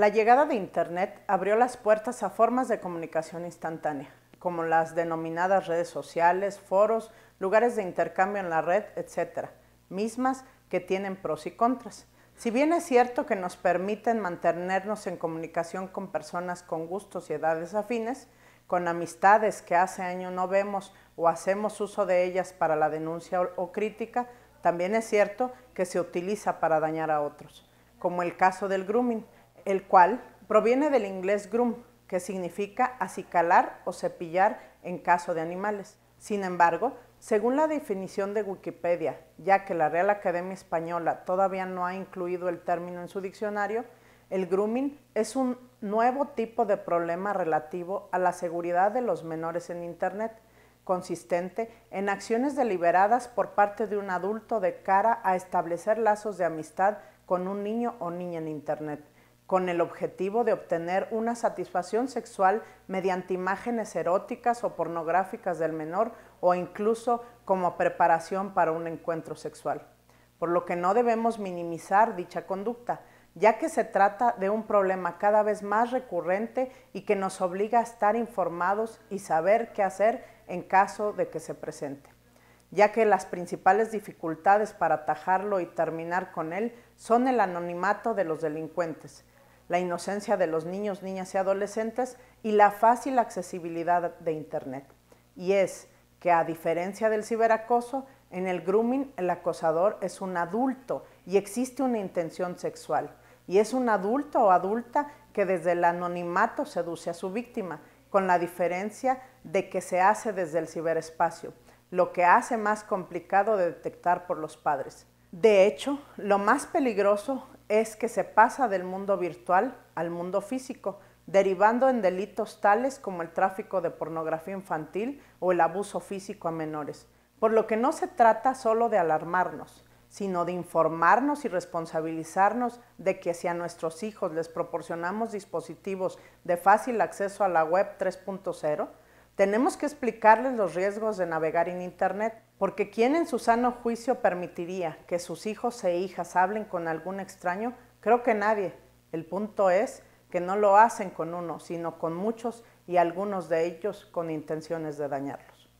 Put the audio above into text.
La llegada de Internet abrió las puertas a formas de comunicación instantánea, como las denominadas redes sociales, foros, lugares de intercambio en la red, etcétera, mismas que tienen pros y contras. Si bien es cierto que nos permiten mantenernos en comunicación con personas con gustos y edades afines, con amistades que hace año no vemos o hacemos uso de ellas para la denuncia o crítica, también es cierto que se utiliza para dañar a otros, como el caso del grooming, el cual proviene del inglés groom, que significa acicalar o cepillar en caso de animales. Sin embargo, según la definición de Wikipedia, ya que la Real Academia Española todavía no ha incluido el término en su diccionario, el grooming es un nuevo tipo de problema relativo a la seguridad de los menores en Internet, consistente en acciones deliberadas por parte de un adulto de cara a establecer lazos de amistad con un niño o niña en Internet con el objetivo de obtener una satisfacción sexual mediante imágenes eróticas o pornográficas del menor o incluso como preparación para un encuentro sexual, por lo que no debemos minimizar dicha conducta, ya que se trata de un problema cada vez más recurrente y que nos obliga a estar informados y saber qué hacer en caso de que se presente, ya que las principales dificultades para atajarlo y terminar con él son el anonimato de los delincuentes, la inocencia de los niños, niñas y adolescentes y la fácil accesibilidad de Internet. Y es que a diferencia del ciberacoso, en el grooming el acosador es un adulto y existe una intención sexual. Y es un adulto o adulta que desde el anonimato seduce a su víctima, con la diferencia de que se hace desde el ciberespacio, lo que hace más complicado de detectar por los padres. De hecho, lo más peligroso es que se pasa del mundo virtual al mundo físico, derivando en delitos tales como el tráfico de pornografía infantil o el abuso físico a menores, por lo que no se trata solo de alarmarnos, sino de informarnos y responsabilizarnos de que si a nuestros hijos les proporcionamos dispositivos de fácil acceso a la web 3.0, tenemos que explicarles los riesgos de navegar en Internet, porque ¿quién en su sano juicio permitiría que sus hijos e hijas hablen con algún extraño? Creo que nadie. El punto es que no lo hacen con uno, sino con muchos y algunos de ellos con intenciones de dañarlos.